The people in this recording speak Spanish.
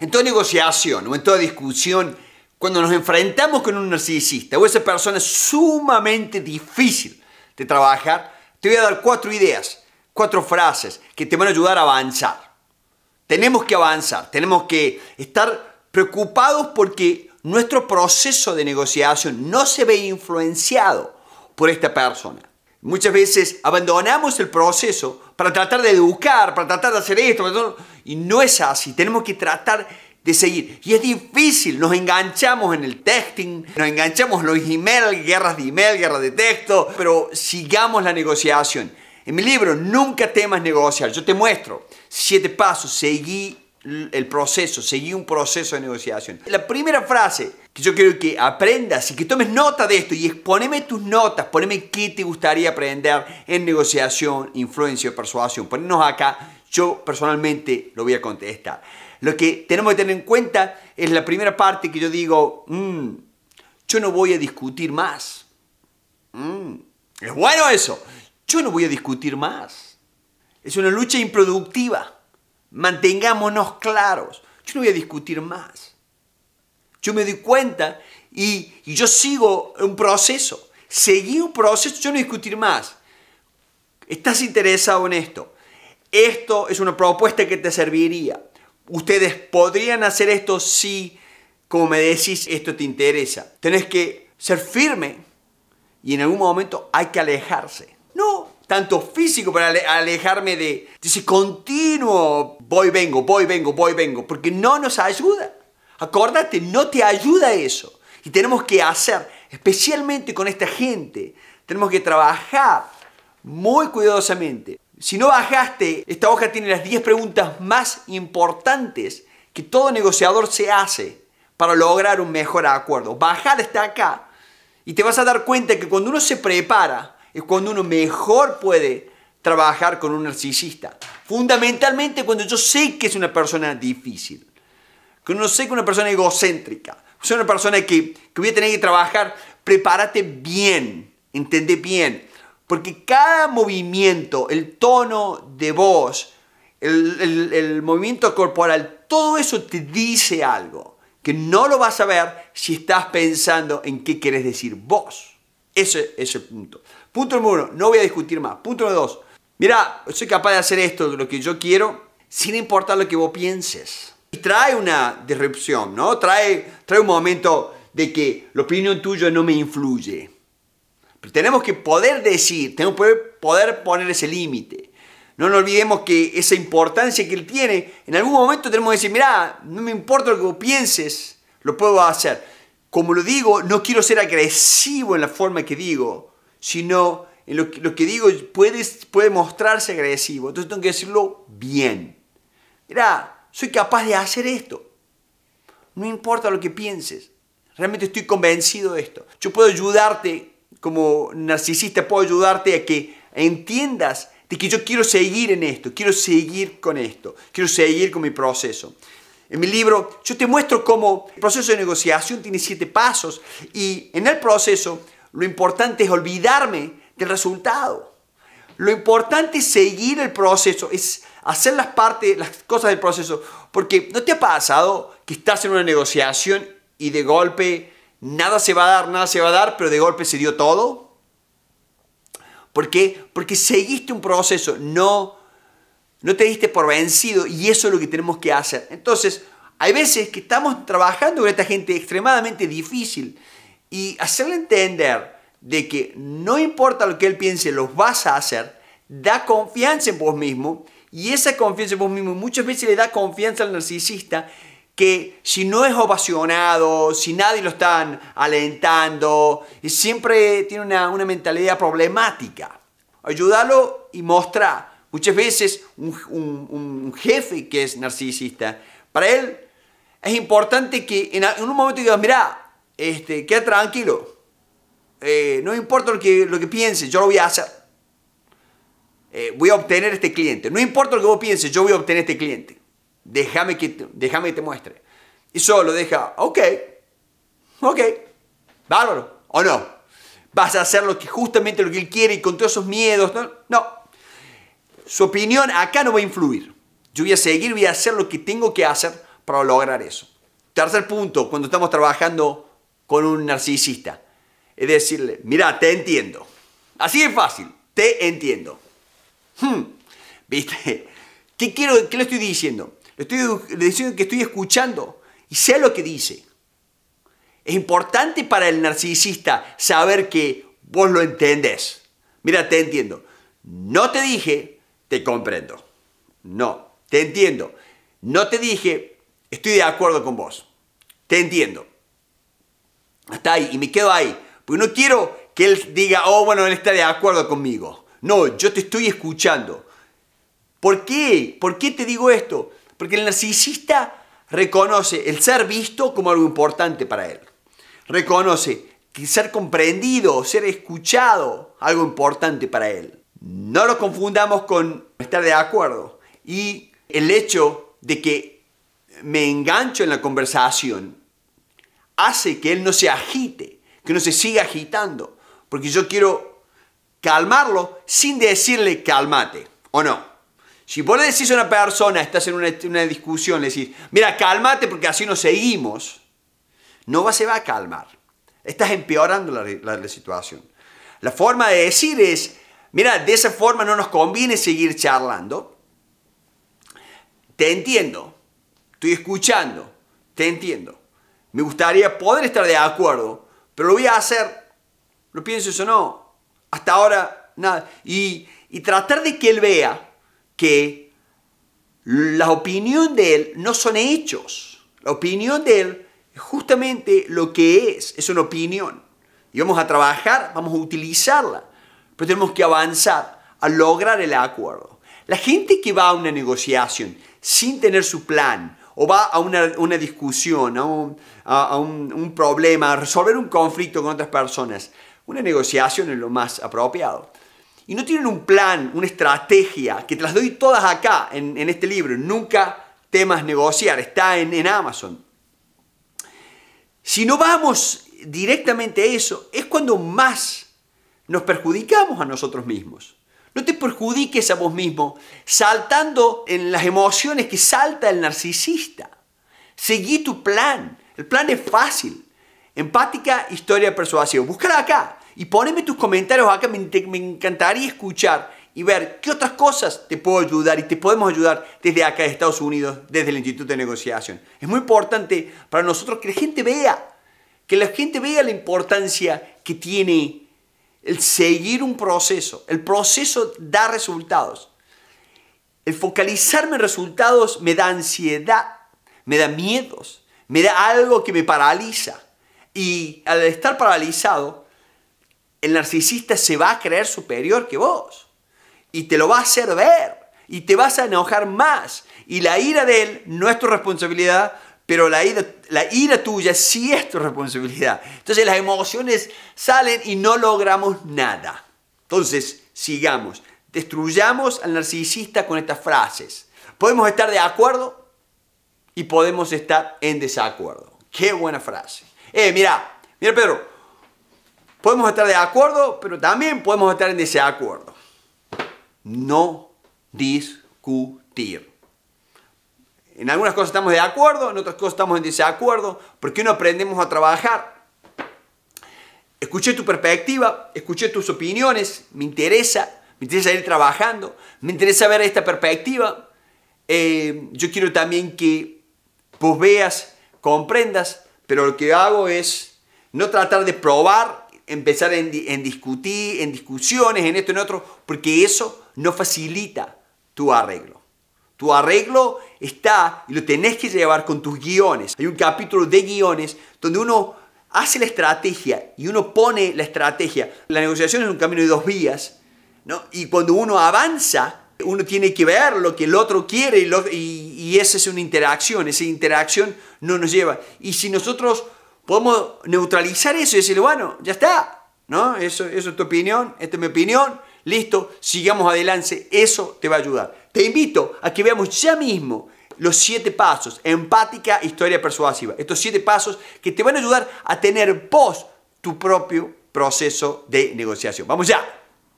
en toda negociación o en toda discusión, cuando nos enfrentamos con un narcisista o esa persona es sumamente difícil de trabajar, te voy a dar cuatro ideas, cuatro frases que te van a ayudar a avanzar. Tenemos que avanzar, tenemos que estar preocupados porque nuestro proceso de negociación no se ve influenciado por esta persona. Muchas veces abandonamos el proceso para tratar de educar, para tratar de hacer esto, y no es así. Tenemos que tratar de seguir. Y es difícil, nos enganchamos en el texting, nos enganchamos en los email, guerras de email, guerras de texto, pero sigamos la negociación. En mi libro, Nunca temas negociar, yo te muestro siete pasos, seguí el proceso, seguí un proceso de negociación. La primera frase que yo quiero que aprendas y que tomes nota de esto y poneme tus notas, poneme qué te gustaría aprender en negociación, influencia o persuasión. Ponernos acá, yo personalmente lo voy a contestar. Lo que tenemos que tener en cuenta es la primera parte que yo digo, mm, yo no voy a discutir más. Mm, es bueno eso, yo no voy a discutir más. Es una lucha improductiva. Mantengámonos claros. Yo no voy a discutir más. Yo me doy cuenta y, yo sigo un proceso. Seguí un proceso, yo no voy a discutir más. ¿Estás interesado en esto? Esto es una propuesta que te serviría. Ustedes podrían hacer esto si, como me decís, esto te interesa. Tenés que ser firme y en algún momento hay que alejarse tanto físico para alejarme de, si continuo voy, vengo, voy, vengo, voy, vengo, porque no nos ayuda. Acordate, no te ayuda eso. Y tenemos que hacer, especialmente con esta gente, tenemos que trabajar muy cuidadosamente. Si no bajaste, esta hoja tiene las 10 preguntas más importantes que todo negociador se hace para lograr un mejor acuerdo. Bajar está acá y te vas a dar cuenta que cuando uno se prepara, es cuando uno mejor puede trabajar con un narcisista. Fundamentalmente cuando yo sé que es una persona difícil, Cuando yo sé que es una persona egocéntrica, es una persona que, que voy a tener que trabajar, prepárate bien, entendé bien, porque cada movimiento, el tono de voz, el, el movimiento corporal, todo eso te dice algo que no lo vas a ver si estás pensando en qué quieres decir vos. Ese es el punto. Punto número uno, no voy a discutir más. Punto número dos, mira, soy capaz de hacer esto, lo que yo quiero, sin importar lo que vos pienses. Y trae una disrupción, ¿no? Trae, trae un momento de que la opinión tuya no me influye. Pero tenemos que poder decir, tenemos que poder poner ese límite. No nos olvidemos que esa importancia que él tiene, en algún momento tenemos que decir, mira, no me importa lo que vos pienses, lo puedo hacer. Como lo digo, no quiero ser agresivo en la forma que digo, sino en lo, que digo puede, puede mostrarse agresivo. Entonces tengo que decirlo bien. Mira, soy capaz de hacer esto. No importa lo que pienses. Realmente estoy convencido de esto. Yo puedo ayudarte, como narcisista, puedo ayudarte a que entiendas de que yo quiero seguir en esto, quiero seguir con esto, quiero seguir con mi proceso. En mi libro yo te muestro cómo el proceso de negociación tiene siete pasos y en el proceso lo importante es olvidarme del resultado. Lo importante es seguir el proceso, es hacer las partes, las cosas del proceso. Porque ¿no te ha pasado que estás en una negociación y de golpe nada se va a dar, nada se va a dar, pero de golpe se dio todo? ¿Por qué? Porque seguiste un proceso, no no te diste por vencido y eso es lo que tenemos que hacer. Entonces, hay veces que estamos trabajando con esta gente extremadamente difícil y hacerle entender de que no importa lo que él piense, los vas a hacer, da confianza en vos mismo y esa confianza en vos mismo muchas veces le da confianza al narcisista que si no es ovacionado, si nadie lo están alentando, y siempre tiene una, mentalidad problemática. Ayúdalo y mostrar Muchas veces un, jefe que es narcisista, para él es importante que en, un momento diga, mira, este, queda tranquilo, eh, no importa lo que, lo que pienses, yo lo voy a hacer. Eh, voy a obtener este cliente. No importa lo que vos pienses, yo voy a obtener este cliente. Déjame que, te, déjame te muestre. Y solo deja, ok, ok, bárbaro, o no. Vas a hacer lo que justamente lo que él quiere y con todos esos miedos. No, no su opinión acá no va a influir. Yo voy a seguir, voy a hacer lo que tengo que hacer para lograr eso. Tercer punto, cuando estamos trabajando con un narcisista, es decirle, mira, te entiendo. Así de fácil, te entiendo. Hmm, ¿Viste? ¿Qué, quiero, ¿Qué le estoy diciendo? Le estoy diciendo que estoy escuchando y sé lo que dice. Es importante para el narcisista saber que vos lo entendés. Mira, te entiendo. No te dije, te comprendo. No, te entiendo. No te dije, estoy de acuerdo con vos. Te entiendo. Hasta ahí, y me quedo ahí. Porque no quiero que él diga, oh, bueno, él está de acuerdo conmigo. No, yo te estoy escuchando. ¿Por qué? ¿Por qué te digo esto? Porque el narcisista reconoce el ser visto como algo importante para él. Reconoce que ser comprendido, ser escuchado, algo importante para él. No lo confundamos con estar de acuerdo y el hecho de que me engancho en la conversación hace que él no se agite, que no se siga agitando, porque yo quiero calmarlo sin decirle cálmate, ¿o no? Si vos le decís a una persona, estás en una, discusión, le decís, mira, cálmate porque así nos seguimos, no va, se va a calmar. Estás empeorando la situación. La forma de decir es, Mira, de esa forma no nos conviene seguir charlando. Te entiendo, estoy escuchando, te entiendo. Me gustaría poder estar de acuerdo, pero lo voy a hacer, lo pienso o no. Hasta ahora, nada. Y, y tratar de que él vea que la opinión de él no son hechos. La opinión de él es justamente lo que es, es una opinión. Y vamos a trabajar, vamos a utilizarla pero tenemos que avanzar a lograr el acuerdo. La gente que va a una negociación sin tener su plan o va a una, una discusión, a, un, a un, problema, a resolver un conflicto con otras personas, una negociación es lo más apropiado. Y no tienen un plan, una estrategia, que te las doy todas acá en, en este libro, nunca temas negociar, está en, en Amazon. Si no vamos directamente a eso, es cuando más nos perjudicamos a nosotros mismos. No te perjudiques a vos mismo saltando en las emociones que salta el narcisista. Seguí tu plan. El plan es fácil. Empática, historia, persuasión. Búscala acá y poneme tus comentarios acá. Me, me encantaría escuchar y ver qué otras cosas te puedo ayudar y te podemos ayudar desde acá, de Estados Unidos, desde el Instituto de Negociación. Es muy importante para nosotros que la gente vea, que la gente vea la importancia que tiene el seguir un proceso. El proceso da resultados. El focalizarme en resultados me da ansiedad, me da miedos, me da algo que me paraliza. Y al estar paralizado, el narcisista se va a creer superior que vos. Y te lo va a hacer ver. Y te vas a enojar más. Y la ira de él no es tu responsabilidad, pero la ira, la ira tuya sí es tu responsabilidad. Entonces las emociones salen y no logramos nada. Entonces, sigamos. Destruyamos al narcisista con estas frases. Podemos estar de acuerdo y podemos estar en desacuerdo. Qué buena frase. Eh, mira, mira Pedro, podemos estar de acuerdo, pero también podemos estar en desacuerdo. No discutir. En algunas cosas estamos de acuerdo, en otras cosas estamos en desacuerdo. ¿Por qué no aprendemos a trabajar? Escuché tu perspectiva, escuché tus opiniones, me interesa, me interesa ir trabajando, me interesa ver esta perspectiva. Eh, yo quiero también que vos veas, comprendas, pero lo que hago es no tratar de probar, empezar en, discutir, en discusiones, en esto, en otro, porque eso no facilita tu arreglo. Tu arreglo está y lo tenés que llevar con tus guiones. Hay un capítulo de guiones donde uno hace la estrategia y uno pone la estrategia. La negociación es un camino de dos vías, ¿no? Y cuando uno avanza, uno tiene que ver lo que el otro quiere y, esa es una interacción. Esa interacción no nos lleva. Y si nosotros podemos neutralizar eso y decirle, bueno, ya está, ¿no? eso es tu opinión, esta es mi opinión, listo, sigamos adelante, eso te va a ayudar. Te invito a que veamos ya mismo los siete pasos, empática, historia persuasiva. Estos siete pasos que te van a ayudar a tener vos tu propio proceso de negociación. Vamos ya.